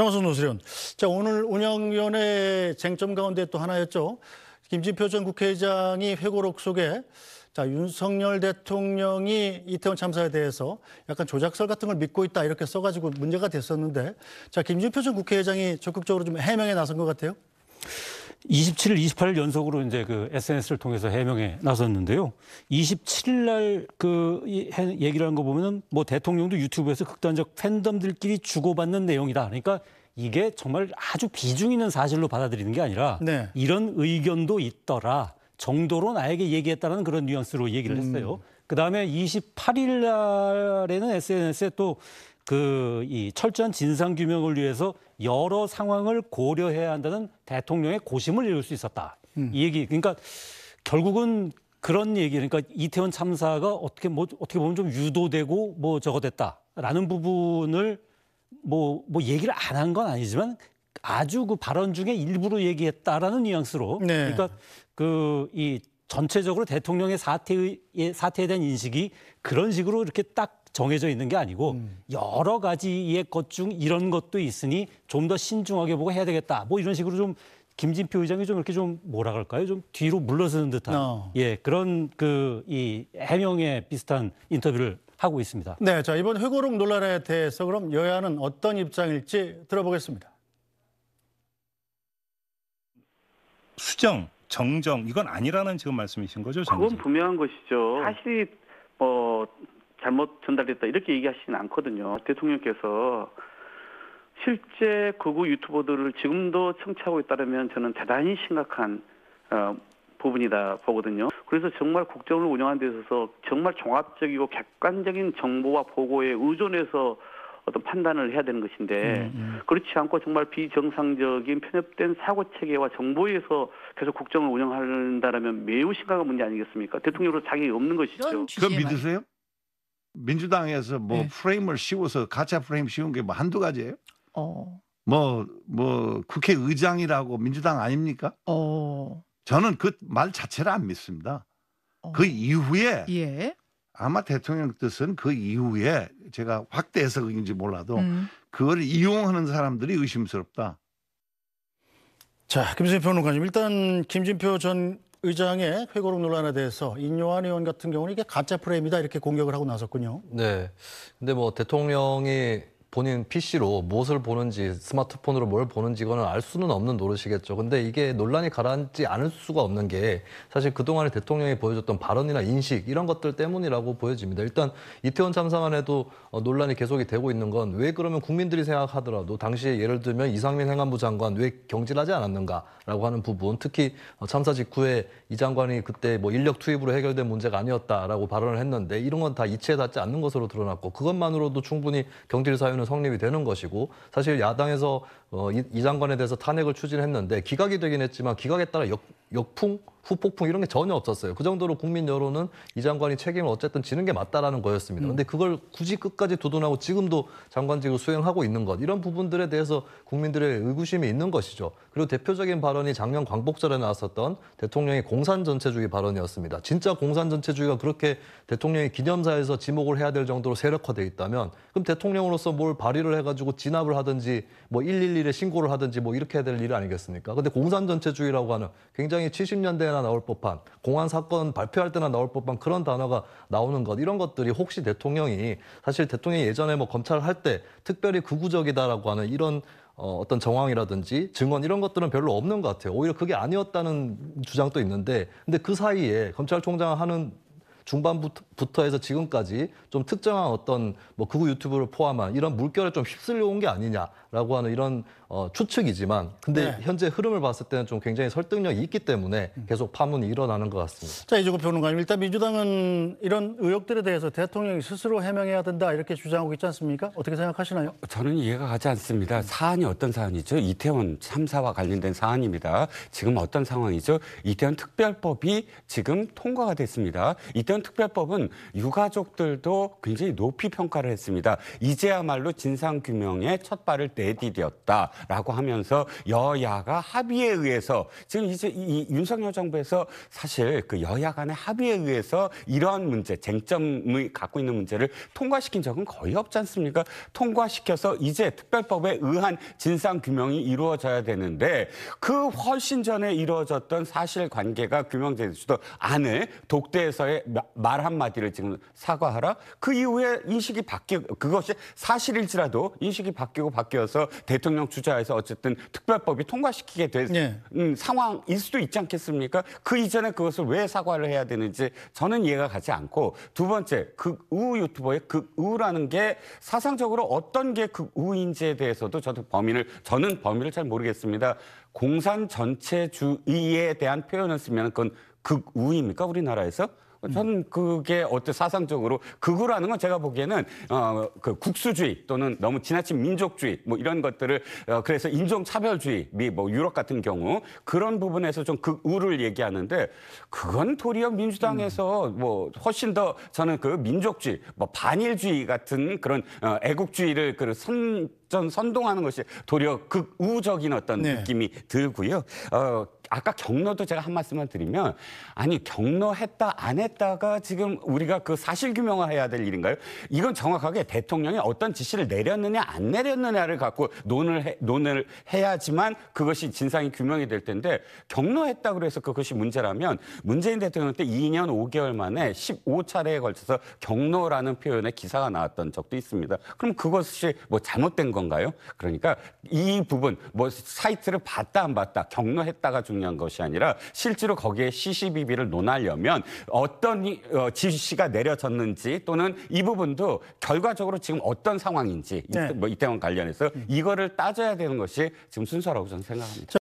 정호승 노수련. 자, 오늘 운영위원회 쟁점 가운데 또 하나였죠. 김진표 전 국회의장이 회고록 속에 자, 윤석열 대통령이 이태원 참사에 대해서 약간 조작설 같은 걸 믿고 있다 이렇게 써가지고 문제가 됐었는데 자, 김진표 전 국회의장이 적극적으로 좀 해명에 나선 것 같아요. 27일, 28일 연속으로 이제 그 SNS를 통해서 해명에 나섰는데요. 27일 날 그 얘기를 한 거 보면은 뭐 대통령도 유튜브에서 극단적 팬덤들끼리 주고받는 내용이다. 그러니까 이게 정말 아주 비중 있는 사실로 받아들이는 게 아니라 네. 이런 의견도 있더라 정도로 나에게 얘기했다는 그런 뉘앙스로 얘기를 음. 했어요. 음. 그 다음에 28일 날에는 SNS에 또 그이 철저한 진상 규명을 위해서 여러 상황을 고려해야 한다는 대통령의 고심을 읽을 수 있었다. 음. 이 얘기 그러니까 결국은 그런 얘기 그러니까 이태원 참사가 어떻게 뭐 어떻게 보면 좀 유도되고 뭐 저거 됐다라는 부분을 뭐뭐 뭐 얘기를 안 한 건 아니지만 아주 그 발언 중에 일부러 얘기했다라는 뉘앙스로 네. 그러니까 그이 전체적으로 대통령의 사태의 예, 사태에 대한 인식이 그런 식으로 이렇게 딱 정해져 있는 게 아니고 음. 여러 가지의 것 중 이런 것도 있으니 좀 더 신중하게 보고 해야 되겠다. 뭐 이런 식으로 좀 김진표 의장이 좀 이렇게 좀 뭐라 그럴까요? 좀 뒤로 물러서는 듯한 어. 예 그런 그이 해명에 비슷한 인터뷰를 하고 있습니다. 네, 자 이번 회고록 논란에 대해서 그럼 여야는 어떤 입장일지 들어보겠습니다. 수정 정정 이건 아니라는 지금 말씀이신 거죠? 정정. 그건 분명한 것이죠. 사실이 뭐 잘못 전달됐다 이렇게 얘기하시진 않거든요. 대통령께서 실제 극우 유튜버들을 지금도 청취하고 있다면 저는 대단히 심각한 어, 부분이다 보거든요. 그래서 정말 국정을 운영하는 데 있어서 정말 종합적이고 객관적인 정보와 보고에 의존해서 어떤 판단을 해야 되는 것인데 음, 음. 그렇지 않고 정말 비정상적인 편협된 사고 체계와 정보에서 계속 국정을 운영한다라면 매우 심각한 문제 아니겠습니까? 대통령으로 자격이 없는 것이죠. 그건 믿으세요? 민주당에서 뭐 네. 프레임을 씌워서 가짜 프레임 씌운 게 뭐 한두 가지예요? 어. 뭐, 뭐, 국회의장이라고 민주당 아닙니까? 어. 저는 그 말 자체를 안 믿습니다. 어. 그 이후에 예. 아마 대통령 뜻은 그 이후에 제가 확대 해석인지 몰라도 음. 그걸 이용하는 사람들이 의심스럽다. 자, 김진표 변호사님 일단 김진표 전 의장의 회고록 논란에 대해서 인요한 의원 같은 경우는 이게 가짜 프레임이다 이렇게 공격을 하고 나섰군요. 네. 근데 뭐 대통령이 본인 PC로 무엇을 보는지 스마트폰으로 뭘 보는지 이거는 알 수는 없는 노릇이겠죠. 근데 이게 논란이 가라앉지 않을 수가 없는 게 사실 그동안에 대통령이 보여줬던 발언이나 인식 이런 것들 때문이라고 보여집니다. 일단 이태원 참사만 해도 어, 논란이 계속이 되고 있는 건 왜 그러면 국민들이 생각하더라도 당시에 예를 들면 이상민 행안부 장관 왜 경질하지 않았는가라고 하는 부분 특히 어, 참사 직후에 이 장관이 그때 뭐 인력 투입으로 해결된 문제가 아니었다라고 발언을 했는데 이런 건 다 이치에 닿지 않는 것으로 드러났고 그것만으로도 충분히 경질 사유는 성립이 되는 것이고 사실 야당에서 어, 이, 이 장관에 대해서 탄핵을 추진했는데 기각이 되긴 했지만 기각에 따라 역, 역풍, 후폭풍 이런 게 전혀 없었어요. 그 정도로 국민 여론은 이 장관이 책임을 어쨌든 지는 게 맞다라는 거였습니다. 음. 근데 그걸 굳이 끝까지 도둔하고 지금도 장관직을 수행하고 있는 것 이런 부분들에 대해서 국민들의 의구심이 있는 것이죠. 그리고 대표적인 발언이 작년 광복절에 나왔었던 대통령의 공산 전체주의 발언이었습니다. 진짜 공산 전체주의가 그렇게 대통령의 기념사에서 지목을 해야 될 정도로 세력화돼 있다면 그럼 대통령으로서 뭘 발의를 해가지고 진압을 하든지 뭐112 일에 신고를 하든지 뭐 이렇게 해야 될 일 아니겠습니까? 근데 공산 전체주의라고 하는 굉장히 70년대에나 나올 법한 공안 사건 발표할 때나 나올 법한 그런 단어가 나오는 것 이런 것들이 혹시 대통령이 사실 대통령이 예전에 뭐 검찰을 할때 특별히 극우적이다라고 하는 이런 어, 어떤 정황이라든지 증언 이런 것들은 별로 없는 것 같아요. 오히려 그게 아니었다는 주장도 있는데, 근데 그 사이에 검찰총장 하는 중반부터 해서 지금까지 좀 특정한 어떤 뭐 극우 유튜브를 포함한 이런 물결을좀 휩쓸려 온 게 아니냐라고 하는 이런 어, 추측이지만 근데 네. 현재 흐름을 봤을 때는 좀 굉장히 설득력이 있기 때문에 음. 계속 파문이 일어나는 것 같습니다. 자, 이종구변호사님 일단 민주당은 이런 의혹들에 대해서 대통령이 스스로 해명해야 된다 이렇게 주장하고 있지 않습니까? 어떻게 생각하시나요? 저는 이해가 가지 않습니다. 사안이 어떤 사안이죠? 이태원 참사와 관련된 사안입니다. 지금 어떤 상황이죠? 이태원 특별법이 지금 통과가 됐습니다. 이태원 특별법은 유가족들도 굉장히 높이 평가를 했습니다. 이제야말로 진상규명의 첫 발을 내디뎠다라고 하면서 여야가 합의에 의해서 지금 이제 이 윤석열 정부에서 사실 그 여야 간의 합의에 의해서 이러한 문제, 쟁점을 갖고 있는 문제를 통과시킨 적은 거의 없지 않습니까? 통과시켜서 이제 특별법에 의한 진상규명이 이루어져야 되는데 그 훨씬 전에 이루어졌던 사실관계가 규명되지도 않을 독대에서의 말 한마디를 지금 사과하라. 그 이후에 인식이 바뀌 그것이 사실일지라도 인식이 바뀌고 바뀌어서 대통령 주자에서 어쨌든 특별법이 통과시키게 된 네. 음, 상황일 수도 있지 않겠습니까? 그 이전에 그것을 왜 사과를 해야 되는지 저는 이해가 가지 않고 두 번째 극우 유튜버의 극우라는 게 사상적으로 어떤 게 극우인지에 대해서도 저도 범인을 저는 범위를 잘 모르겠습니다. 공산 전체주의에 대한 표현을 쓰면 그건 극우입니까 우리나라에서? 음. 저는 그게 어때 사상적으로 극우라는 건 제가 보기에는 어, 그 국수주의 또는 너무 지나친 민족주의 뭐 이런 것들을 어, 그래서 인종차별주의 미뭐 유럽 같은 경우 그런 부분에서 좀 극우를 얘기하는데 그건 도리어 민주당에서 음. 뭐 훨씬 더 저는 그 민족주의 뭐 반일주의 같은 그런 어, 애국주의를 그 선전 선동하는 것이 도리어 극우적인 어떤 네. 느낌이 들고요. 어, 아까 경로도 제가 한 말씀만 드리면 아니 경로했다 안 했다가 지금 우리가 그 사실 규명해야 을될 일인가요? 이건 정확하게 대통령이 어떤 지시를 내렸느냐 안 내렸느냐를 갖고 논을 해, 논을 해야지만 그것이 진상이 규명이 될 텐데 경로했다 그래서 그것이 문제라면 문재인 대통령 때 2년 5개월 만에 15차례에 걸쳐서 경로라는 표현의 기사가 나왔던 적도 있습니다. 그럼 그것이 뭐 잘못된 건가요? 그러니까 이 부분 뭐 사이트를 봤다 안 봤다 경로했다가 중 중요한 것이 아니라 실제로 거기에 CCBB를 논하려면 어떤 어, 지시가 내려졌는지 또는 이 부분도 결과적으로 지금 어떤 상황인지 네. 뭐 이태원 관련해서 음. 이거를 따져야 되는 것이 지금 순서라고 저는 생각합니다.